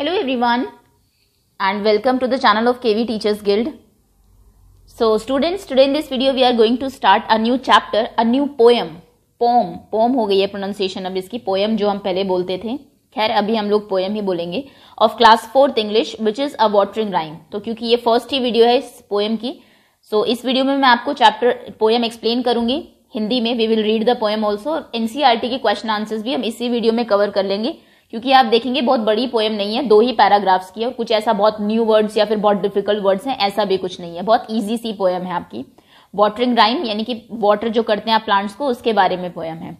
Hello everyone and welcome to the channel of KV teachers guild so students today in this video we are going to start a new chapter a new poem poem poem हो गई है pronunciation अब इसकी poem जो हम पहले बोलते थे खैर अभी हम लोग पोएम ही बोलेंगे of class fourth English which is a watering rhyme तो क्योंकि ये फर्स्ट ही वीडियो है इस पोएम की सो so, इस वीडियो में मैं आपको चैप्टर पोएम एक्सप्लेन करूंगी हिंदी में we will read the poem also NCERT के क्वेश्चन आंसर्स भी हम इसी वीडियो में कवर कर लेंगे क्योंकि आप देखेंगे बहुत बड़ी पोएम नहीं है दो ही पैराग्राफ्स की है और कुछ ऐसा बहुत न्यू वर्ड्स या फिर बहुत डिफिकल्ट वर्ड्स हैं ऐसा भी कुछ नहीं है बहुत ईजी सी पोएम है आपकी वाटरिंग राइम यानी कि वाटर जो करते हैं आप प्लांट्स को उसके बारे में पोएम है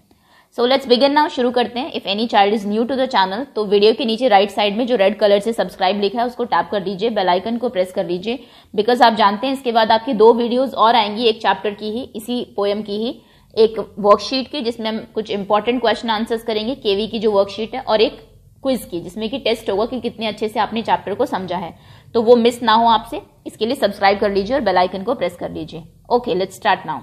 सो लेट्स बिगिन नाउ शुरू करते हैं if any child is new to the channel तो वीडियो के नीचे राइट right साइड में जो रेड कलर से सब्सक्राइब लिखा है उसको टैप कर दीजिए बेल आइकन को प्रेस कर लीजिए बिकॉज आप जानते हैं इसके बाद आपकी दो वीडियोस और आएंगी एक चैप्टर की ही इसी पोएम की ही एक वर्कशीट की जिसमें हम कुछ इंपॉर्टेंट क्वेश्चन आंसर्स करेंगे केवी की जो वर्कशीट है और एक क्विज की जिसमें कि टेस्ट होगा कि कितने अच्छे से आपने चैप्टर को समझा है तो वो मिस ना हो आपसे इसके लिए सब्सक्राइब कर लीजिए और बेल आइकन को प्रेस कर लीजिए okay let's start now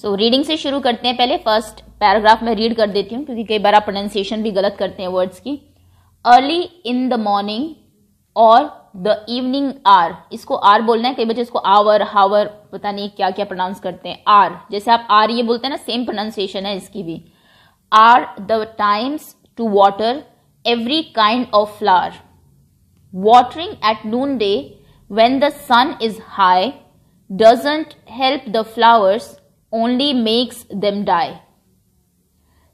so reading से शुरू करते हैं पहले फर्स्ट पैराग्राफ में रीड कर देती हूँ क्योंकि कई बार आप प्रोनाउंसिएशन भी गलत करते हैं वर्ड्स की अर्ली इन द मॉर्निंग और द इवनिंग आर इसको आर बोलना है कई बच्चे इसको आवर हावर पता नहीं क्या क्या प्रोनाउंस करते हैं आर जैसे आप आर ये बोलते हैं ना सेम प्रोनाउंसिएशन है इसकी भी are the times to water every kind of flower. Watering at noonday when the sun is high doesn't help the flowers, only makes them die.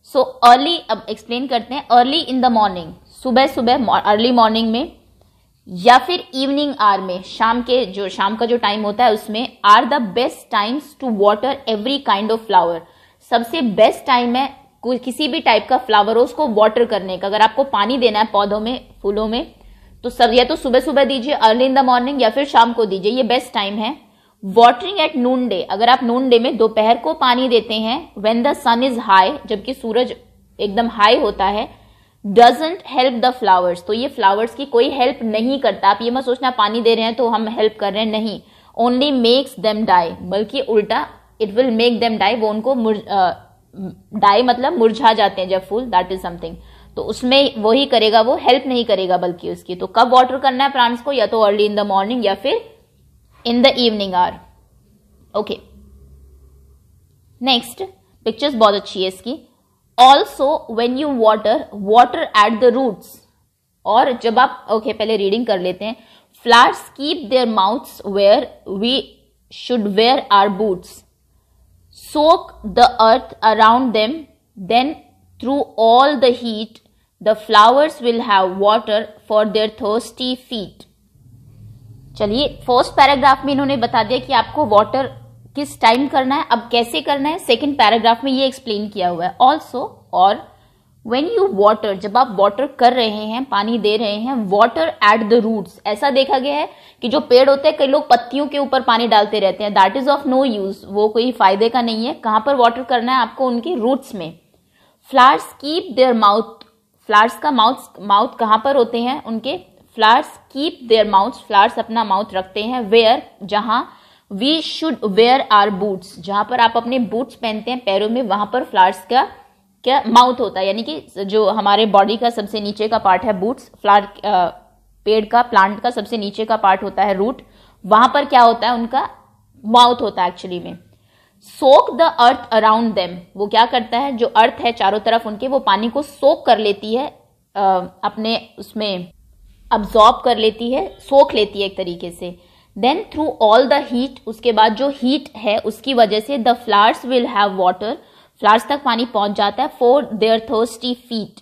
So so, early अब explain करते हैं early in the morning सुबह सुबह early morning में या फिर evening are में शाम के जो शाम का जो टाइम होता है उसमें are the best times to water every kind of flower सबसे बेस्ट टाइम है किसी भी टाइप का फ्लावर हो उसको वाटर करने का अगर आपको पानी देना है पौधों में फूलों में तो सब या तो सुबह सुबह दीजिए अर्ली इन द मॉर्निंग या फिर शाम को दीजिए ये बेस्ट टाइम है वाटरिंग एट नून डे अगर आप नून डे में दोपहर को पानी देते हैं when the sun is high जबकि सूरज एकदम हाई होता है डजेंट हेल्प द फ्लावर्स तो ये फ्लावर्स की कोई हेल्प नहीं करता आप ये मत सोचना पानी दे रहे हैं तो हम हेल्प कर रहे हैं नहीं ओनली मेक्स देम डाई बल्कि उल्टा it will make them die वो उनको डाई मतलब मुरझा जाते हैं जब फूल दैट इज समथिंग तो उसमें वो ही करेगा वो हेल्प नहीं करेगा बल्कि उसकी तो कब वाटर करना है प्लांट्स को या तो अर्ली इन द मॉर्निंग या फिर in the evening are okay next pictures बहुत अच्छी है इसकी also when you water water at the roots और जब आप ओके okay, पहले रीडिंग कर लेते हैं flowers keep their mouths where we should wear our boots soak the earth around them, then through all the heat, the flowers will have water for their thirsty feet. चलिए first paragraph में इन्होंने बता दिया कि आपको water किस time करना है अब कैसे करना है सेकंड पैराग्राफ में ये एक्सप्लेन किया हुआ है ऑल्सो और वेन यू वॉटर जब आप वॉटर कर रहे हैं पानी दे रहे हैं वॉटर एट द रूट्स ऐसा देखा गया है कि जो पेड़ होते हैं कई लोग पत्तियों के ऊपर पानी डालते रहते हैं that is of no use वो कोई फायदे का नहीं है कहाँ पर वॉटर करना है आपको उनके रूट्स में flowers keep their mouth flowers का माउथ माउथ कहाँ पर होते हैं उनके flowers keep their mouth flowers अपना माउथ रखते हैं वेयर जहाँ we should wear our boots जहाँ पर आप अपने बूट्स पहनते हैं पैरों में वहाँ पर फ्लावर्स का क्या माउथ होता है यानी कि जो हमारे बॉडी का सबसे नीचे का पार्ट है बूट्स फ्लावर पेड़ का प्लांट का सबसे नीचे का पार्ट होता है रूट वहां पर क्या होता है उनका माउथ होता है एक्चुअली में soak the earth around them वो क्या करता है जो अर्थ है चारों तरफ उनके वो पानी को सोक कर लेती है अपने उसमें अब्जॉर्ब कर लेती है सोख लेती है एक तरीके से then through all the heat उसके बाद जो हीट है उसकी वजह से the flowers will have water flowers तक पानी पहुंच जाता है फोर देयर थोस्टी फीट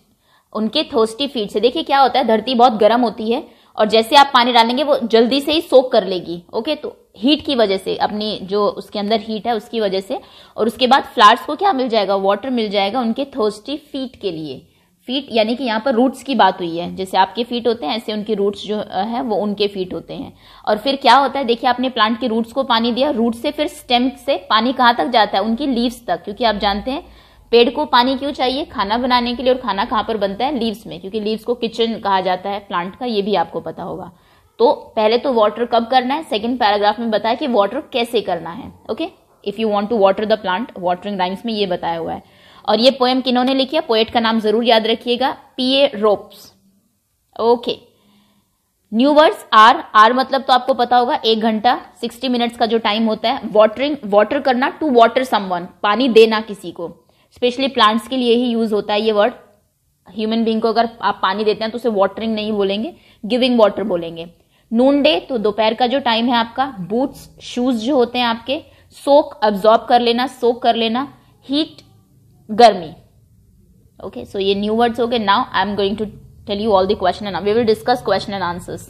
उनके थोस्टी फीट से देखिए क्या होता है धरती बहुत गर्म होती है और जैसे आप पानी डालेंगे वो जल्दी से ही सोख कर लेगी ओके तो हीट की वजह से अपनी जो उसके अंदर हीट है उसकी वजह से और उसके बाद फ्लावर्स को क्या मिल जाएगा वाटर मिल जाएगा उनके थोस्टी फीट के लिए फीट यानी कि यहाँ पर रूट्स की बात हुई है जैसे आपके फीट होते हैं ऐसे उनके रूट्स जो है वो उनके फीट होते हैं और फिर क्या होता है देखिए आपने प्लांट के रूट्स को पानी दिया रूट से फिर स्टेम से पानी कहाँ तक जाता है उनकी लीव्स तक क्योंकि आप जानते हैं पेड़ को पानी क्यों चाहिए खाना बनाने के लिए और खाना कहाँ पर बनता है लीव्स में क्योंकि लीव्स को किचन कहा जाता है प्लांट का ये भी आपको पता होगा तो पहले तो वाटर कब करना है सेकेंड पैराग्राफ में बताया कि वाटर कैसे करना है okay if you want to water the plant watering rhymes में ये बताया हुआ है और ये पोएम किन्होंने लिखी है पोएट का नाम जरूर याद रखिएगा पी ए रोप्स okay new words are are मतलब तो आपको पता होगा एक घंटा सिक्सटी मिनट्स का जो टाइम होता है वॉटरिंग वॉटर करना टू सम समवन पानी देना किसी को स्पेशली प्लांट्स के लिए ही यूज होता है ये वर्ड ह्यूमन बींग को अगर आप पानी देते हैं तो उसे वॉटरिंग नहीं बोलेंगे गिविंग वाटर बोलेंगे नून डे तो दोपहर का जो टाइम है आपका बूट्स शूज जो होते हैं आपके सोक अब्जॉर्ब कर लेना सोक कर लेना हीट गर्मी ओके सो ये न्यू वर्ड्स हो गए now I am going to tell you all the question and we will discuss question and answers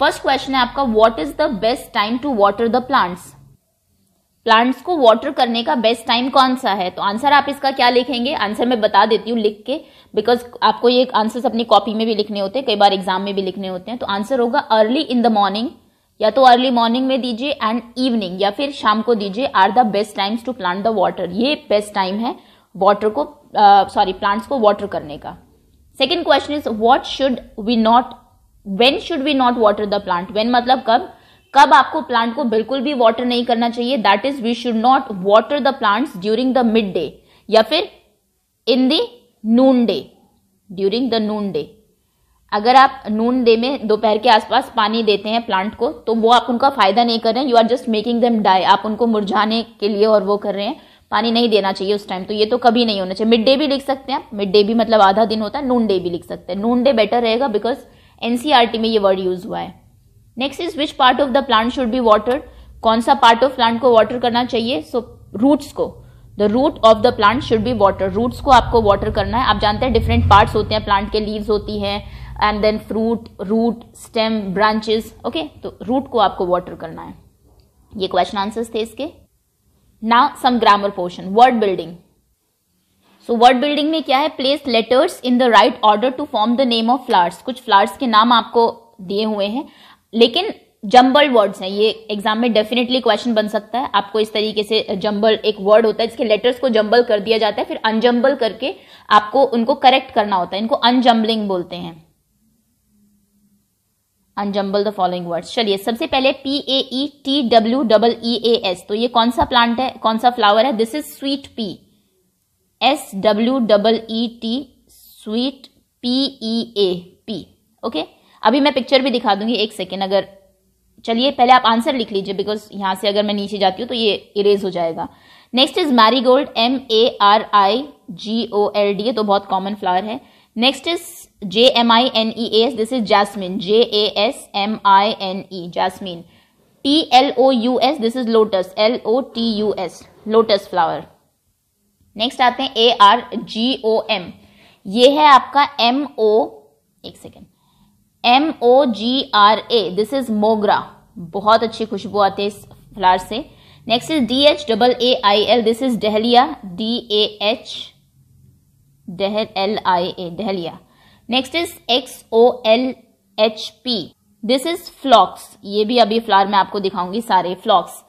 first question है आपका what is the best time to water the plants plants को water करने का best time कौन सा है तो answer आप इसका क्या लिखेंगे आंसर मैं बता देती हूँ लिख के बिकॉज आपको ये आंसर्स अपनी कॉपी में भी लिखने होते हैं कई बार एग्जाम में भी लिखने होते हैं तो आंसर होगा अर्ली इन द मॉर्निंग या तो अर्ली मॉर्निंग में दीजिए एंड इवनिंग या फिर शाम को दीजिए are the best times to plant the water ये बेस्ट टाइम है वाटर को सॉरी uh, प्लांट्स को वाटर करने का second question is what should we not when should we not water the plant when मतलब कब कब आपको प्लांट को बिल्कुल भी वाटर नहीं करना चाहिए that is we should not water the plants during the mid day या फिर in the noon day during the noon day अगर आप नून डे में दोपहर के आसपास पानी देते हैं प्लांट को तो वो आप उनका फायदा नहीं कर रहे हैं you are just making them die आप उनको मुरझाने के लिए और वो कर रहे हैं पानी नहीं देना चाहिए उस टाइम तो ये तो कभी नहीं होना चाहिए मिड डे भी लिख सकते हैं आप मिड डे भी मतलब आधा दिन होता है नून डे भी लिख सकते हैं नून डे बेटर रहेगा बिकॉज एन e में ये वर्ड यूज हुआ है next is which part of the plant should be water कौन सा पार्ट ऑफ प्लांट को वाटर करना चाहिए सो so, रूट्स को the root of the plant should be water roots को आपको वाटर करना है आप जानते हैं डिफरेंट पार्ट्स होते हैं प्लांट के लीव्स होती है and then fruit root stem branches okay तो रूट को आपको वाटर करना है ये क्वेश्चन आंसर्स थे इसके now some grammar portion word building so word building में क्या है place letters in the right order to form the name of flowers कुछ फ्लावर्स के नाम आपको दिए हुए हैं लेकिन जम्बल वर्ड्स हैं ये एग्जाम में डेफिनेटली क्वेश्चन बन सकता है आपको इस तरीके से जम्बल एक वर्ड होता है जिसके लेटर्स को जम्बल कर दिया जाता है फिर अनजम्बल करके आपको उनको करेक्ट करना होता है इनको अनजम्बलिंग बोलते हैं अनजम्बल द फॉलोइंग वर्ड्स चलिए सबसे पहले P A E T W double E A S तो ये कौन सा प्लांट है कौन सा फ्लावर है this is sweet pea S W double E T sweet pea E A P okay अभी मैं पिक्चर भी दिखा दूंगी एक सेकेंड अगर चलिए पहले आप आंसर लिख लीजिए बिकॉज यहाँ से अगर मैं नीचे जाती हूँ तो ये इरेज हो जाएगा next is marigold M A R I G O L D तो बहुत कॉमन फ्लावर है next is J M I N E S this is jasmine J A S M I N E jasmine T L O U S this is lotus L O T U S lotus flower next आते हैं A R G O M ये है आपका M O एक second M O G R A this is mogra बहुत अच्छी खुशबू आती है इस फ्लावर से next is D H double A I L this is dahlia D A H Dehel, L I A dahlia next is X O L H P this is phlox ये भी अभी फ्लावर में आपको दिखाऊंगी सारे phlox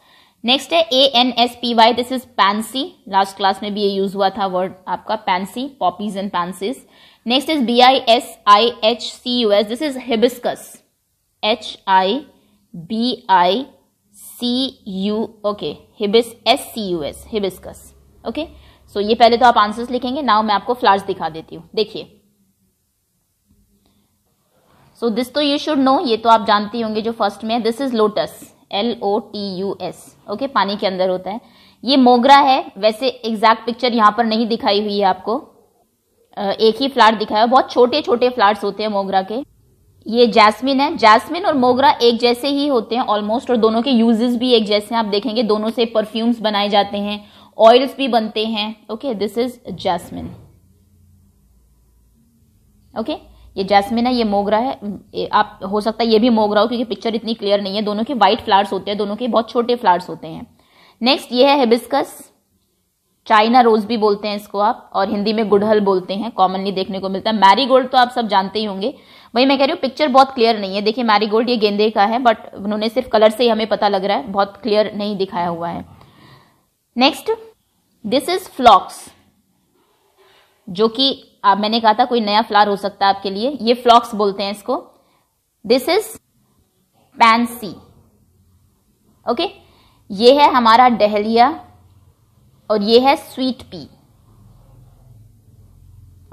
next है A N S P Y this is pansy last class में भी ये यूज हुआ था वर्ड आपका pansy poppies and pansies next is B I S I H C U S this is hibiscus H I B I C U okay hibis S C U S hibiscus okay okay? So so, ये पहले तो आप answers लिखेंगे now मैं आपको flowers दिखा देती हूँ देखिए सो दिस तो यू शुड नो ये तो आप जानती होंगे जो फर्स्ट में this is lotus L O T U S okay पानी के अंदर होता है ये मोगरा है वैसे एग्जैक्ट पिक्चर यहाँ पर नहीं दिखाई हुई है आपको एक ही फ्लावर दिखाया बहुत छोटे छोटे फ्लावर्स होते हैं मोगरा के ये जैस्मिन है जैस्मिन और मोगरा एक जैसे ही होते हैं ऑलमोस्ट और दोनों के यूजेस भी एक जैसे हैं आप देखेंगे दोनों से परफ्यूम्स बनाए जाते हैं ऑयल्स भी बनते हैं okay this is jasmine okay ये जैस्मिन है ये मोगरा है आप हो सकता है ये भी मोगरा हो क्योंकि पिक्चर इतनी क्लियर नहीं है दोनों के वाइट फ्लावर्स होते हैं दोनों के बहुत छोटे फ्लावर्स होते हैं नेक्स्ट ये है हिबिस्कस चाइना रोज भी बोलते हैं इसको आप और हिंदी में गुड़हल बोलते हैं कॉमनली देखने को मिलता है मैरी गोल्ड तो आप सब जानते ही होंगे वही मैं कह रही हूँ पिक्चर बहुत क्लियर नहीं है देखिए मैरी गोल्ड ये गेंदे का है बट उन्होंने सिर्फ कलर से ही हमें पता लग रहा है बहुत क्लियर नहीं दिखाया हुआ है नेक्स्ट दिस इज फ्लॉक्स जो कि आप मैंने कहा था कोई नया फ्लावर हो सकता है आपके लिए ये फ्लॉक्स बोलते हैं इसको दिस इज पैंसी ओके ये है हमारा डहलिया और ये है स्वीट पी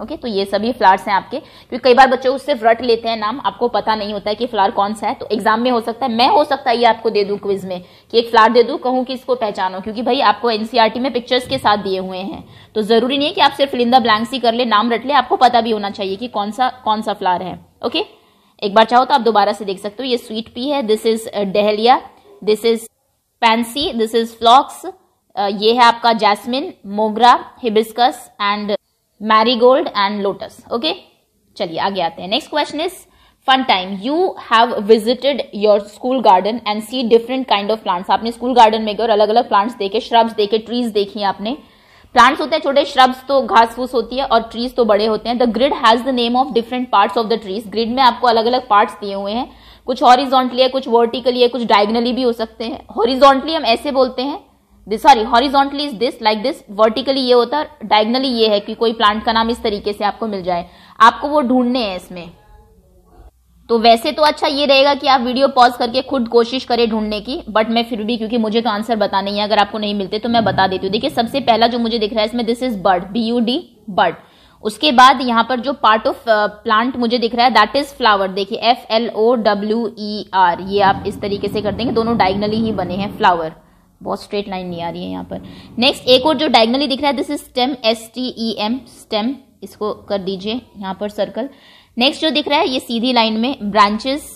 ओके तो ये सभी फ्लावर्स हैं आपके क्योंकि कई बार बच्चे सिर्फ रट लेते हैं नाम आपको पता नहीं होता है कि फ्लावर कौन सा है तो एग्जाम में हो सकता है मैं हो सकता है ये आपको दे दूं क्विज में कि एक फ्लावर दे दूं कहूं कि इसको पहचानो क्योंकि भाई आपको एनसीईआरटी e में पिक्चर्स के साथ दिए हुए हैं तो जरूरी नहीं है कि आप सिर्फ लिंदा ब्लैंक्स ही कर ले नाम रट ले आपको पता भी होना चाहिए कि कौन सा कौन सा फ्लावर है ओके एक बार चाहो तो आप दोबारा से देख सकते हो ये स्वीट पी है this is dahlia this is pansy this is phlox ये है आपका jasmine mogra hibiscus and marigold and lotus okay चलिए आगे आते हैं next question is fun time you have visited your school garden and see different kind of plants आपने school garden में गए और अलग अलग प्लांट्स देखे श्रब्स देखे ट्रीज देखी आपने प्लांट्स होते हैं छोटे श्रब्स तो घास फूस होती है और ट्रीज तो बड़े होते हैं the grid has the name of different parts of the trees grid में आपको अलग अलग पार्ट्स दिए हुए हैं कुछ हॉरिजोंटली है कुछ वर्टिकली है कुछ डायगनली भी हो सकते हैं हॉरिजोंटली हम ऐसे बोलते हैं sorry horizontally is this like this vertically ये होता है डायगनली ये है कि कोई प्लांट का नाम इस तरीके से आपको मिल जाए आपको वो ढूंढने हैं इसमें तो वैसे तो अच्छा ये रहेगा कि आप वीडियो पॉज करके खुद कोशिश करें ढूंढने की बट मैं फिर भी क्योंकि मुझे तो आंसर बताने ही अगर आपको नहीं मिलते तो मैं बता देती हूँ देखिए सबसे पहला जो मुझे दिख रहा है इसमें this is bird B U D bird उसके बाद यहाँ पर जो पार्ट ऑफ प्लांट मुझे दिख रहा है दैट इज फ्लावर देखिए F L O W E R ये आप इस तरीके से कर देंगे दोनों डायगनली ही बने हैं फ्लावर बहुत स्ट्रेट लाइन नहीं आ रही है यहाँ पर नेक्स्ट एक और जो डायगनली दिख रहा है this is stem S T E M stem इसको कर दीजिए यहाँ पर सर्कल नेक्स्ट जो दिख रहा है ये सीधी लाइन में branches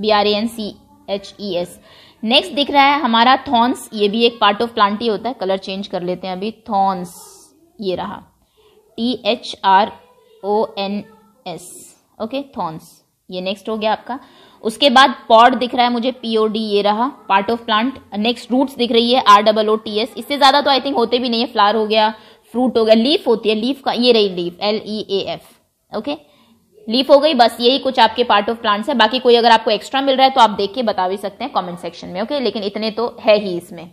B R N C H E S next दिख रहा है हमारा थॉर्न्स ये भी एक पार्ट ऑफ प्लांट ही होता है कलर चेंज कर लेते हैं अभी थॉर्न्स ये रहा T H R O N S okay thorns ये नेक्स्ट हो गया आपका उसके बाद पॉड दिख रहा है मुझे पीओडी ये रहा part of plant next roots दिख रही है R double O T S इससे ज्यादा तो आई थिंक होते भी नहीं है फ्लावर हो गया फ्रूट हो गया लीफ होती है लीफ का ये रही leaf L E A F okay leaf हो गई बस यही कुछ आपके पार्ट ऑफ प्लांट्स है बाकी कोई अगर आपको एक्स्ट्रा मिल रहा है तो आप देख के बता भी सकते हैं कमेंट सेक्शन में ओके लेकिन इतने तो है ही इसमें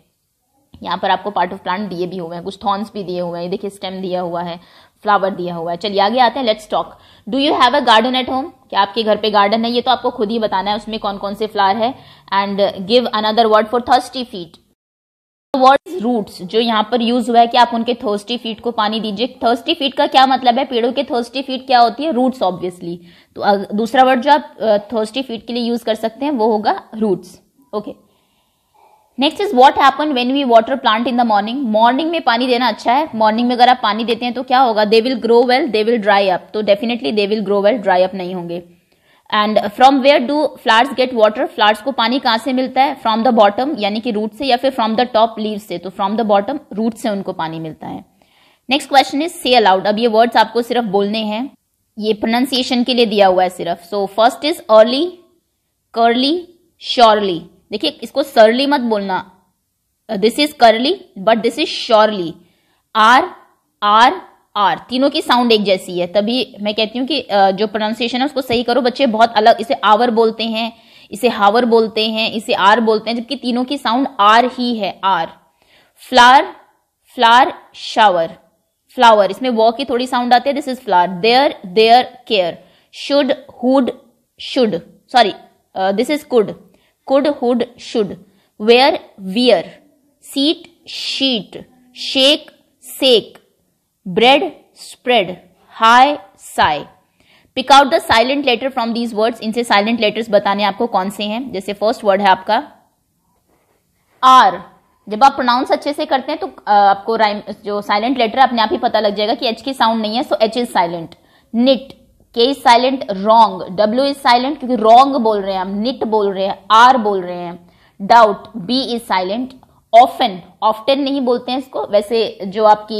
यहाँ पर आपको पार्ट ऑफ प्लांट दिए भी हुए हैं कुछ थॉर्न्स भी दिए हुए हैं देखिए स्टेम दिया हुआ है फ्लावर दिया हुआ है चलिए आगे आते हैं let's talk do you have a garden at home क्या आपके घर पे गार्डन है ये तो आपको खुद ही बताना है उसमें कौन कौन से फ्लावर है and give another word for thirsty feet word is roots जो यहाँ पर यूज हुआ है कि आप उनके थर्स्टी फीट को पानी दीजिए थर्स्टी फीट का क्या मतलब है पेड़ों के थर्स्टी फीट क्या होती है रूट्स ऑब्वियसली तो दूसरा वर्ड जो आप थर्स्टी फीट के लिए यूज कर सकते हैं वो होगा roots okay okay. Next is what happen when we water plant in the morning morning में पानी देना अच्छा है मॉर्निंग में अगर आप पानी देते हैं तो क्या होगा they will grow well they will dry up तो definitely they will grow well dry up नहीं होंगे and from where do flowers get water flowers को पानी कहाँ से मिलता है फ्रॉम द बॉटम यानी कि रूट से या फिर फ्रॉम द टॉप लीव से तो फ्रॉम द बॉटम रूट से उनको पानी मिलता है next question is say aloud अब ये वर्ड्स आपको सिर्फ बोलने हैं ये प्रोनाउंसिएशन के लिए दिया हुआ है सिर्फ so first is early curly surely देखिए इसको सरली मत बोलना this is curly but this is surely R R R तीनों की साउंड एक जैसी है तभी मैं कहती हूँ कि जो प्रोनाउंसिएशन है उसको सही करो बच्चे बहुत अलग इसे आवर बोलते हैं इसे हावर बोलते हैं इसे आर बोलते हैं जबकि तीनों की साउंड आर ही है R flower flower shower flower इसमें वॉ की थोड़ी साउंड आती है this is flower there there care should hood should sorry this is could could, hood should, wear wear seat, sheet, shake, shake bread, spread, high, sigh. Pick out the silent letter from these words इनसे silent letters बताने आपको कौन से हैं जैसे first word है आपका are जब आप प्रोनाउंस अच्छे से करते हैं तो आपको राइम जो साइलेंट लेटर अपने आप ही पता लग जाएगा कि एच की साउंड नहीं है so H is silent knit K is silent wrong W is silent क्योंकि रॉन्ग बोल रहे हैं हम निट बोल रहे हैं आर बोल रहे हैं doubt B is silent often often नहीं बोलते हैं इसको वैसे जो आपकी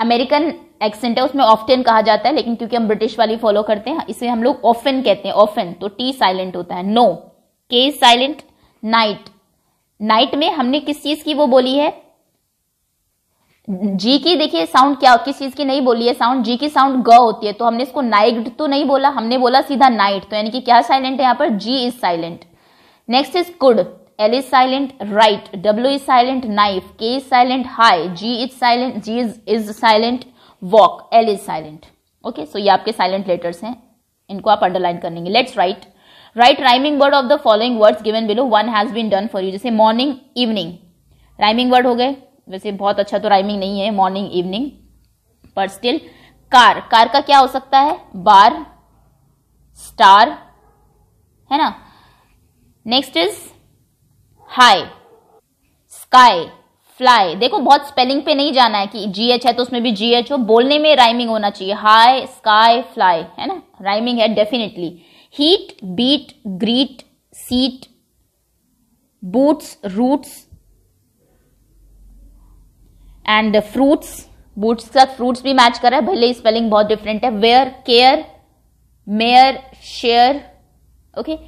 अमेरिकन एक्सेंट है उसमें ऑफ्टेन कहा जाता है लेकिन क्योंकि हम ब्रिटिश वाली फॉलो करते हैं इसे हम लोग ऑफन कहते हैं ऑफन तो टी साइलेंट होता है नो के इज साइलेंट नाइट नाइट में हमने किस चीज की वो बोली है जी की देखिए साउंड क्या किस चीज की नहीं बोली है साउंड जी की साउंड ग होती है तो हमने इसको नाइट तो नहीं बोला हमने बोला सीधा नाइट तो यानी कि क्या साइलेंट है यहाँ पर G is silent next is could L is silent write W is silent knife K is silent high G is silent G is is silent walk L is silent okay so ये आपके silent letters हैं इनको आप underline करेंगे let's write write rhyming word of the following words given below one has been done for you जैसे morning evening rhyming word हो गए वैसे बहुत अच्छा तो राइमिंग नहीं है मॉर्निंग इवनिंग पर स्टिल कार कार का क्या हो सकता है बार स्टार है ना next is high sky fly देखो बहुत स्पेलिंग पे नहीं जाना है कि जी एच है तो उसमें भी जी एच हो बोलने में राइमिंग होना चाहिए हाई स्काई फ्लाई है ना राइमिंग है definitely heat beat greet seat boots roots and fruits boots का फ्रूट्स भी मैच कर रहा है भले ही स्पेलिंग बहुत डिफरेंट है where care mayor share okay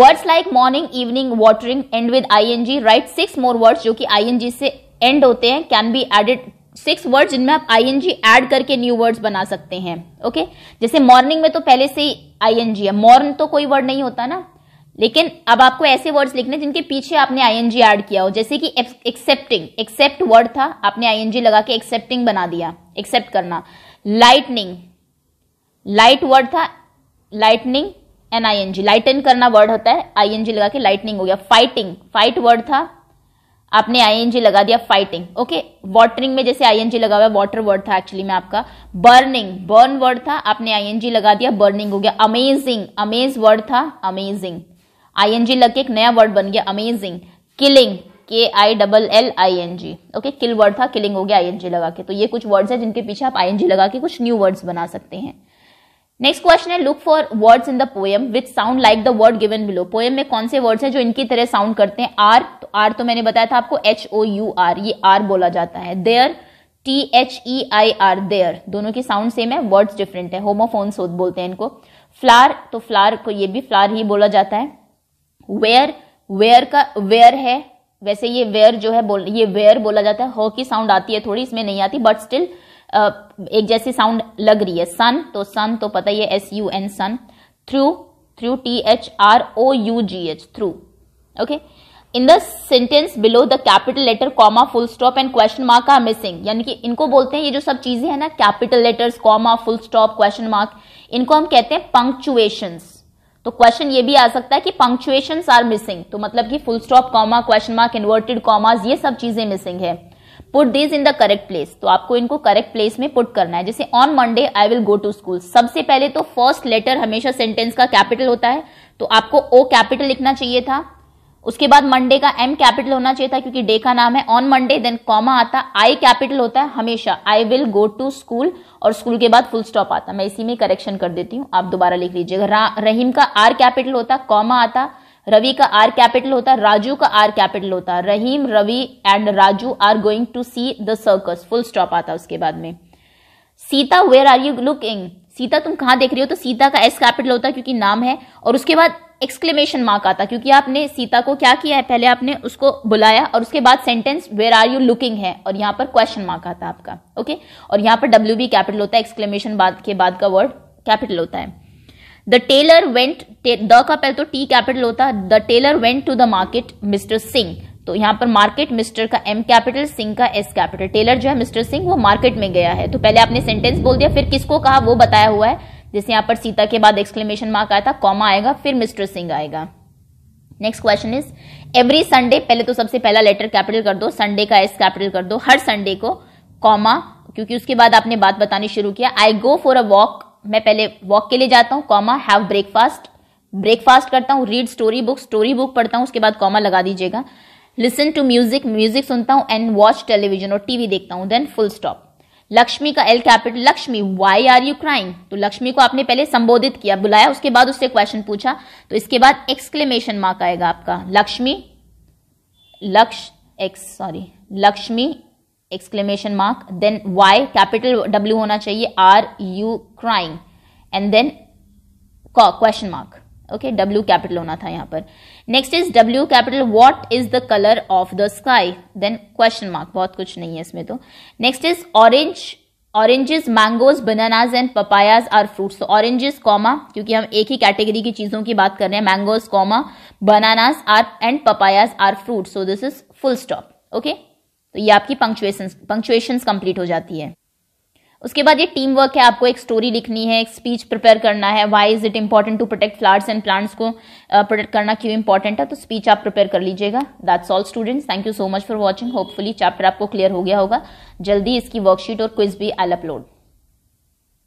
words like morning evening watering end with I G right six more words जो कि आईएनजी से एंड होते हैं can be added six word जिनमें आप आई एन जी एड करके न्यू वर्ड्स बना सकते हैं ओके okay? जैसे मॉर्निंग में तो पहले से ही आई एन जी है मॉर्न तो कोई वर्ड नहीं होता ना लेकिन अब आपको ऐसे वर्ड्स लिखने जिनके पीछे आपने आईएनजी ऐड किया हो जैसे कि एक्सेप्टिंग एक्सेप्ट वर्ड था आपने आईएनजी लगा के एक्सेप्टिंग बना दिया एक्सेप्ट करना लाइटनिंग लाइट वर्ड था लाइटनिंग एंड आईएनजी लाइटन करना वर्ड होता है आईएनजी लगा के लाइटनिंग हो गया फाइटिंग फाइट वर्ड था आपने आईएनजी लगा दिया फाइटिंग ओके वाटरिंग में जैसे आईएनजी लगा हुआ वाटर वर्ड था एक्चुअली में आपका बर्निंग बर्न वर्ड था आपने आईएनजी लगा दिया बर्निंग हो गया अमेजिंग अमेज वर्ड था अमेजिंग आईएनजी लग के एक नया वर्ड बन गया amazing killing K I double L I N G okay kill word था किलिंग हो गया आई एन जी लगा के तो ये कुछ वर्ड्स हैं जिनके पीछे आप आई एन जी लगा के कुछ न्यू वर्ड्स बना सकते हैं नेक्स्ट क्वेश्चन है look for words in the poem with sound like the word given below poem में कौन से वर्ड्स हैं जो इनकी तरह साउंड करते हैं आर तो आर तो मैंने बताया था आपको एच ओ यू आर ये आर बोला जाता है there T H E I R there दोनों की साउंड सेम है वर्ड्स डिफरेंट है होमोफोन बोलते हैं इनको फ्लार तो फ्लार को ये भी फ्लार ही बोला जाता है वेयर वेयर का वेयर है वैसे ये वेयर जो है बोल ये वेयर बोला जाता है हो की साउंड आती है थोड़ी इसमें नहीं आती बट स्टिल uh, एक जैसी साउंड लग रही है सन तो सन तो पता ही है S U N sun through through T H R O U G H through okay in the sentence below the capital letter comma full stop and question mark are missing यानी कि इनको बोलते हैं ये जो सब चीजें हैं ना capital letters comma full stop question mark इनको हम कहते हैं पंक्चुएशंस तो क्वेश्चन ये भी आ सकता है कि पंक्चुएशन आर मिसिंग तो मतलब कि full stop comma question mark inverted commas ये सब चीजें मिसिंग है put this in the correct place तो आपको इनको करेक्ट प्लेस में पुट करना है जैसे on Monday I will go to school सबसे पहले तो फर्स्ट लेटर हमेशा सेंटेंस का कैपिटल होता है तो आपको ओ कैपिटल लिखना चाहिए था उसके बाद मंडे का एम कैपिटल होना चाहिए था क्योंकि डे का नाम है ऑन मंडे देन कॉमा आता आई कैपिटल होता है हमेशा I will go to school और स्कूल के बाद फुल स्टॉप आता मैं इसी में करेक्शन कर देती हूँ आप दोबारा लिख लीजिएगा रहीम का आर कैपिटल होता कॉमा आता रवि का आर कैपिटल होता राजू का आर कैपिटल होता Rahim Ravi and Raju are going to see the circus full stop आता उसके बाद में Sita where are you looking Sita तुम कहां देख रही हो तो सीता का एस कैपिटल होता क्योंकि नाम है और उसके बाद एक्सक्लेमेशन मार्क आता क्योंकि आपने सीता को क्या किया है पहले आपने उसको बुलाया और उसके बाद sentence where are you looking है और यहाँ पर क्वेश्चन मार्क आता आपका ओके और यहाँ पर डब्ल्यू बी कैपिटल होता है एक्सक्लेमेशन बाद के बाद का वर्ड कैपिटल होता है द टेलर वेंट द का पहले तो टी कैपिटल होता है the tailor went to the market Mister Singh तो यहाँ पर मार्केट मिस्टर का एम कैपिटल सिंह का एस कैपिटल टेलर जो है मिस्टर सिंह वो मार्केट में गया है तो पहले आपने सेंटेंस बोल दिया फिर किसको कहा वो बताया हुआ है जैसे यहाँ पर सीता के बाद एक्सक्लेमेशन मार्क आया था कॉमा आएगा फिर मिस्टर सिंह आएगा next question is every Sunday पहले तो सबसे पहला लेटर कैपिटल कर दो संडे का एस कैपिटल कर दो हर संडे को कॉमा क्योंकि उसके बाद आपने बात बतानी शुरू किया आई गो फॉर अ वॉक मैं पहले वॉक के लिए जाता हूँ कॉमा हैव ब्रेकफास्ट ब्रेकफास्ट करता हूँ read story book story book पढ़ता हूँ उसके बाद कॉमा लगा दीजिएगा लिसन टू म्यूजिक म्यूजिक सुनता हूँ एंड वॉच टेलीविजन और टीवी देखता हूँ देन फुल स्टॉप लक्ष्मी का L capital Lakshmi why are you crying तो लक्ष्मी को आपने पहले संबोधित किया बुलाया उसके बाद उससे क्वेश्चन पूछा तो इसके बाद एक्सक्लेमेशन मार्क आएगा आपका लक्ष्मी लक्ष एक्स sorry Lakshmi exclamation mark then Y capital W होना चाहिए are you crying and then question mark okay W capital होना था यहाँ पर next is W capital what is the colour of the sky then question mark बहुत कुछ नहीं है इसमें तो next is orange oranges mangoes bananas and papayas are fruits oranges comma क्योंकि हम एक ही कैटेगरी की चीजों की बात कर रहे हैं mangoes comma bananas are and papayas are fruit so this is full stop okay तो ये आपकी पंक्चुएशन पंक्चुएशन कंप्लीट हो जाती है उसके बाद ये टीम वर्क है आपको एक स्टोरी लिखनी है एक स्पीच प्रिपेयर करना है why is it important to protect flowers and plants को प्रोटेक्ट करना क्यों इंपॉर्टेंट है तो स्पीच आप प्रिपेयर कर लीजिएगा that's all students thank you so much for watching hopefully chapter आपको क्लियर हो गया होगा जल्दी इसकी वर्कशीट और क्विज भी आई अपलोड